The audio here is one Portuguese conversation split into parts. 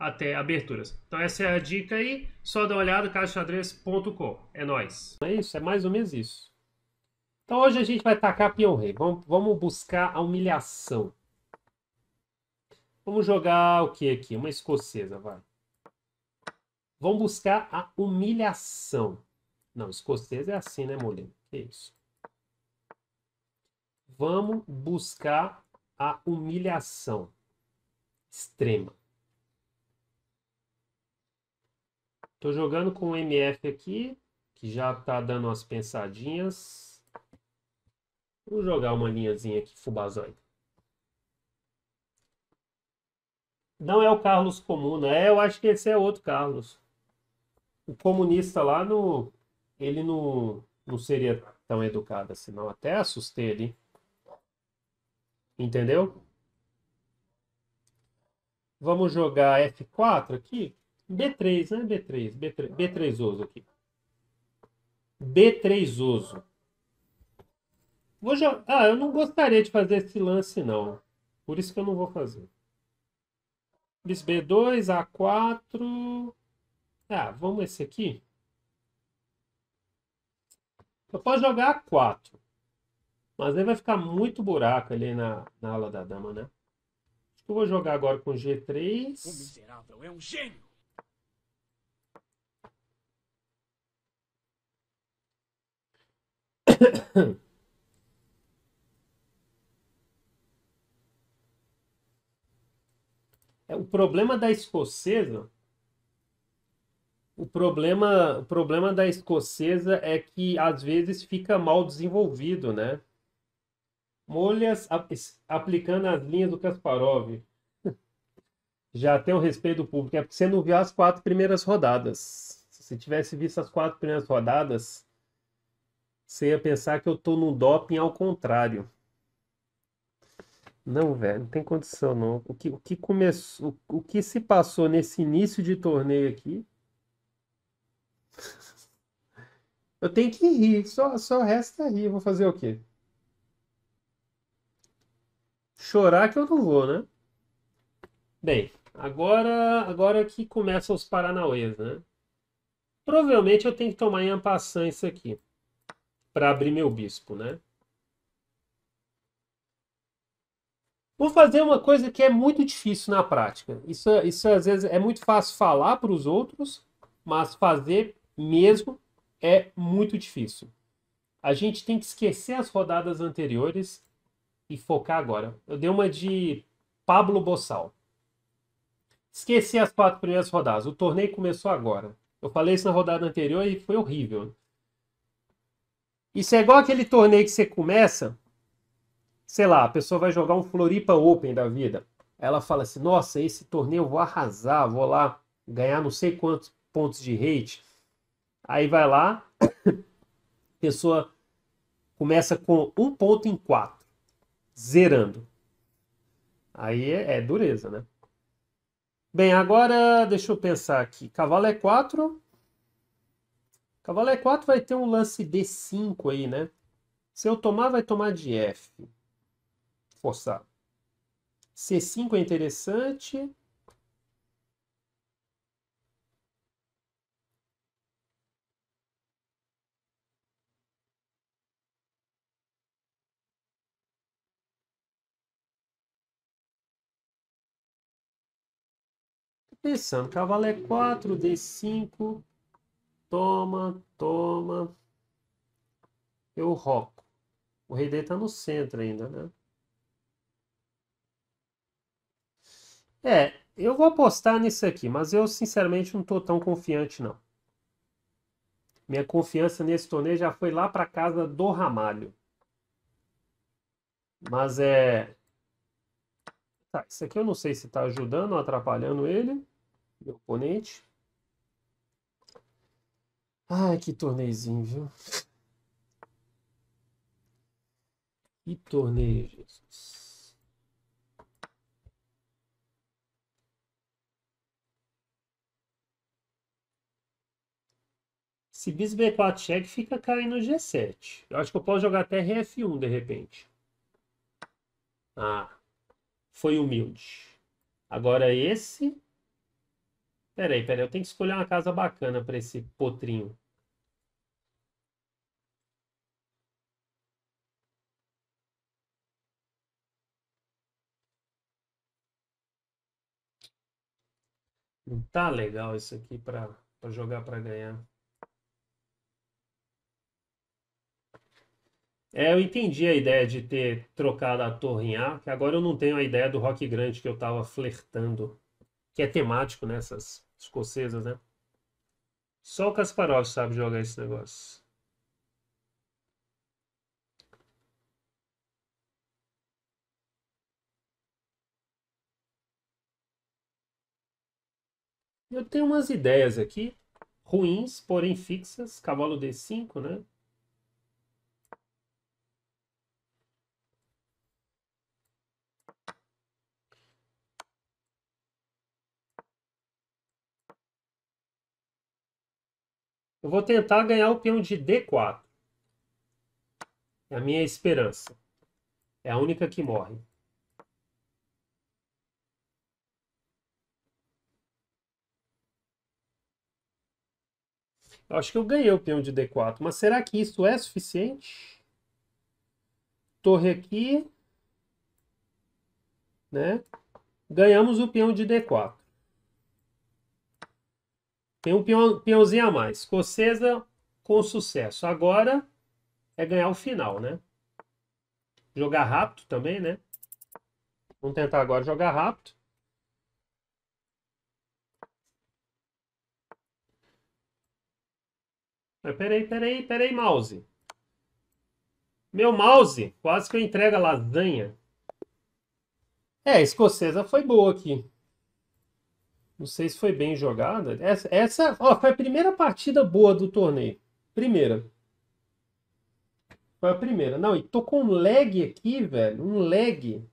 até aberturas. Então essa é a dica aí, só dá uma olhada, caixadrez.com. É nós. É isso, é mais ou menos isso. Então hoje a gente vai tacar peão rei. Vamos, vamos buscar a humilhação. Vamos jogar o que aqui? Uma escocesa, vai. Vamos buscar a humilhação. Não, escocesa é assim, né, Molina? Que isso. Vamos buscar a humilhação extrema. Tô jogando com o MF aqui, que já tá dando umas pensadinhas. Vou jogar uma linhazinha aqui, fubazão. Não é o Carlos Comuna. É, eu acho que esse é outro Carlos. O comunista lá no... Ele não, não seria tão educado assim, não. Até assustei ele. Entendeu? Vamos jogar F4 aqui. B3, né? B3, B3, B3 oso aqui. B3 oso. Vou jogar... Ah, eu não gostaria de fazer esse lance, não. Por isso que eu não vou fazer. Bis B2, A4. Ah, vamos esse aqui. Eu posso jogar A4. Mas aí vai ficar muito buraco ali na, na ala da dama, né? eu vou jogar agora com G3. O miserável é um gênio! É, o problema da escocesa o problema o problema da escocesa é que às vezes fica mal desenvolvido né Molhas aplicando as linhas do Kasparov já tem o respeito do público é porque você não viu as quatro primeiras rodadas se tivesse visto as quatro primeiras rodadas você ia pensar que eu tô no doping ao contrário. Não, velho, não tem condição não. O que, o que começou, o, o que se passou nesse início de torneio aqui? Eu tenho que rir, só só resta rir. Eu vou fazer o quê? Chorar que eu não vou, né? Bem, agora agora que começam os paranauês, né? Provavelmente eu tenho que tomar em ampassã isso aqui para abrir meu bispo, né? Vou fazer uma coisa que é muito difícil na prática. Isso, isso às vezes é muito fácil falar para os outros, mas fazer mesmo é muito difícil. A gente tem que esquecer as rodadas anteriores e focar agora. Eu dei uma de Pablo Bossal. Esqueci as quatro primeiras rodadas. O torneio começou agora. Eu falei isso na rodada anterior e foi horrível. Isso é igual aquele torneio que você começa, sei lá, a pessoa vai jogar um Floripa Open da vida. Ela fala assim: nossa, esse torneio eu vou arrasar, vou lá ganhar não sei quantos pontos de rate. Aí vai lá, pessoa começa com um ponto em quatro, zerando. Aí é, é dureza, né? Bem, agora deixa eu pensar aqui. Cavalo é 4, Cavalo E4 vai ter um lance D5 aí, né? Se eu tomar, vai tomar de F. Forçar. C5 é interessante. pensando, cavalo é 4, D5, Toma, toma. Eu roco. O rei dele tá no centro ainda, né? É, eu vou apostar nisso aqui, mas eu sinceramente não tô tão confiante não. Minha confiança nesse torneio já foi lá para casa do Ramalho. Mas é Tá, isso aqui eu não sei se tá ajudando ou atrapalhando ele, meu oponente. Ai, que torneizinho, viu? Que torneio, Jesus. Se bis B4 cheque, fica caindo G7. Eu acho que eu posso jogar até RF1 de repente. Ah, foi humilde. Agora esse... Peraí, peraí, eu tenho que escolher uma casa bacana para esse potrinho. Não tá legal isso aqui para jogar para ganhar. É, eu entendi a ideia de ter trocado a torre em A, que agora eu não tenho a ideia do Rock Grande que eu tava flertando, que é temático nessas né, escocesas, né? Só o Kasparov sabe jogar esse negócio. Eu tenho umas ideias aqui, ruins, porém fixas. Cavalo D5, né? Eu vou tentar ganhar o peão de D4. É a minha esperança. É a única que morre. Eu acho que eu ganhei o peão de D4, mas será que isso é suficiente? Torre aqui, né? Ganhamos o peão de D4. Tem um peão, peãozinho a mais. Escocesa com sucesso. Agora é ganhar o final, né? Jogar rápido também, né? Vamos tentar agora jogar rápido. Mas peraí, peraí, peraí, mouse. Meu mouse, quase que eu entrego a lasanha. É, a escocesa foi boa aqui. Não sei se foi bem jogada. Essa, essa ó, foi a primeira partida boa do torneio. Primeira. Foi a primeira. Não, e tô com um lag aqui, velho. Um lag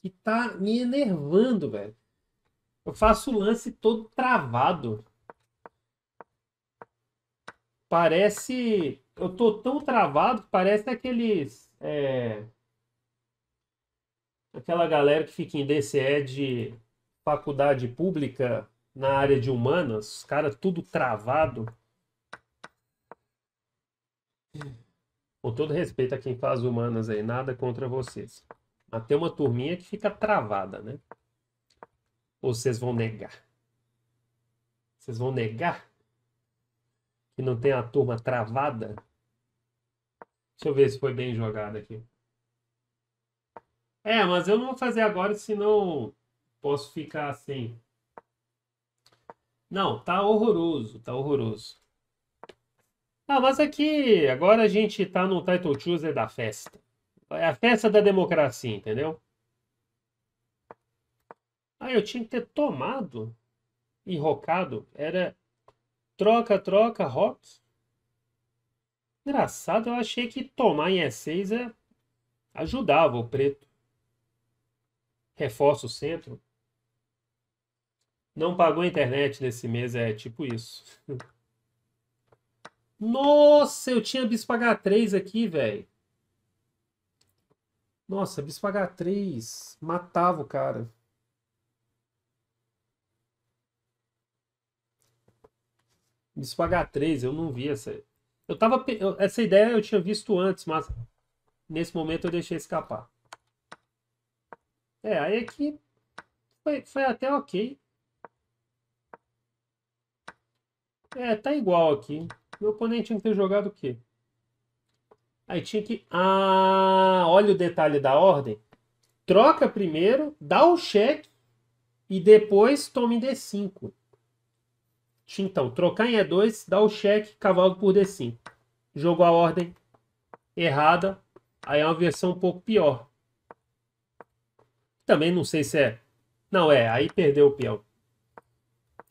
que tá me enervando, velho. Eu faço o lance todo travado. Parece. Eu tô tão travado que parece aqueles. É, aquela galera que fica em DCE de faculdade pública na área de humanas, os caras tudo travado. Com todo respeito a quem faz humanas aí, nada contra vocês. Mas tem uma turminha que fica travada, né? Ou vocês vão negar? Vocês vão negar? não tem a turma travada. Deixa eu ver se foi bem jogado aqui. É, mas eu não vou fazer agora, senão posso ficar assim. Não, tá horroroso, tá horroroso. Ah, mas aqui agora a gente tá no Title Tuesday da festa. É a festa da democracia, entendeu? Ah, eu tinha que ter tomado e Era Troca, troca, rock. Engraçado, eu achei que tomar em E6 é... ajudava o preto. Reforça o centro. Não pagou a internet nesse mês, é tipo isso. Nossa, eu tinha bispo H3 aqui, velho. Nossa, bispo H3 matava o cara. Bispo H3, eu não vi essa. Eu tava. Eu, essa ideia eu tinha visto antes, mas nesse momento eu deixei escapar. É, aí aqui é foi, foi até ok. É, tá igual aqui. Meu oponente tinha que ter jogado o quê? Aí tinha que. Ah, olha o detalhe da ordem. Troca primeiro, dá o cheque e depois tome D5. Então, trocar em E2, dá o cheque, cavalo por D5. Jogou a ordem errada, aí é uma versão um pouco pior. Também não sei se é... Não, é, aí perdeu o peão.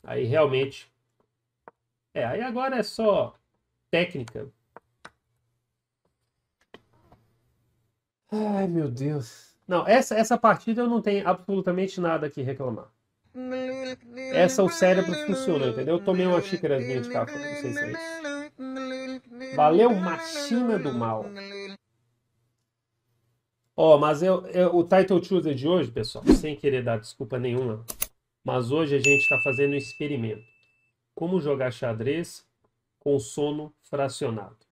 Aí realmente... É, aí agora é só técnica. Ai, meu Deus. Não, essa, essa partida eu não tenho absolutamente nada que reclamar. Essa é o cérebro funciona, entendeu? Eu tomei uma xícarazinha de café, não sei se é isso. Valeu, machina do mal. Ó, oh, mas eu, eu, o Title chooser de hoje, pessoal, sem querer dar desculpa nenhuma, mas hoje a gente está fazendo um experimento. Como jogar xadrez com sono fracionado.